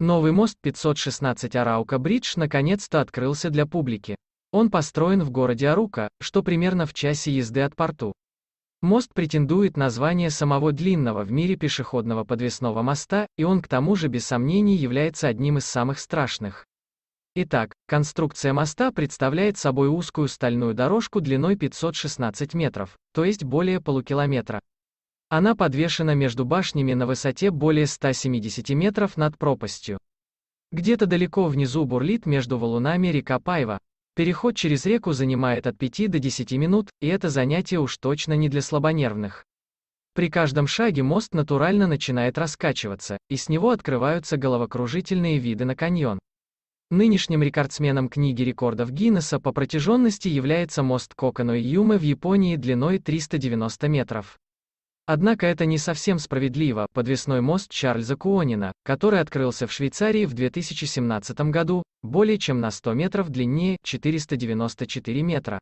Новый мост 516 Араука-Бридж наконец-то открылся для публики. Он построен в городе Арука, что примерно в часе езды от порту. Мост претендует на звание самого длинного в мире пешеходного подвесного моста, и он к тому же без сомнений является одним из самых страшных. Итак, конструкция моста представляет собой узкую стальную дорожку длиной 516 метров, то есть более полукилометра. Она подвешена между башнями на высоте более 170 метров над пропастью. Где-то далеко внизу бурлит между валунами река Пайва. Переход через реку занимает от 5 до 10 минут, и это занятие уж точно не для слабонервных. При каждом шаге мост натурально начинает раскачиваться, и с него открываются головокружительные виды на каньон. Нынешним рекордсменом книги рекордов Гиннесса по протяженности является мост Кокану и Юмы в Японии длиной 390 метров. Однако это не совсем справедливо, подвесной мост Чарльза Куонина, который открылся в Швейцарии в 2017 году, более чем на 100 метров длиннее, 494 метра.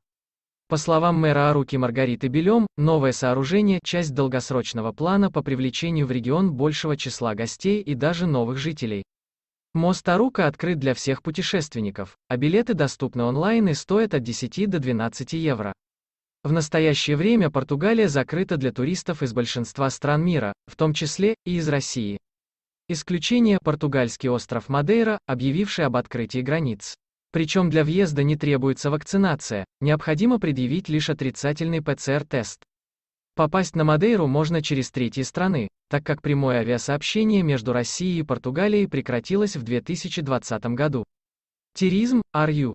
По словам мэра Аруки Маргариты Белем, новое сооружение – часть долгосрочного плана по привлечению в регион большего числа гостей и даже новых жителей. Мост Арука открыт для всех путешественников, а билеты доступны онлайн и стоят от 10 до 12 евро. В настоящее время Португалия закрыта для туристов из большинства стран мира, в том числе и из России. Исключение – португальский остров Мадейра, объявивший об открытии границ. Причем для въезда не требуется вакцинация, необходимо предъявить лишь отрицательный ПЦР-тест. Попасть на Мадейру можно через третьи страны, так как прямое авиасообщение между Россией и Португалией прекратилось в 2020 году. Теризм, Арью,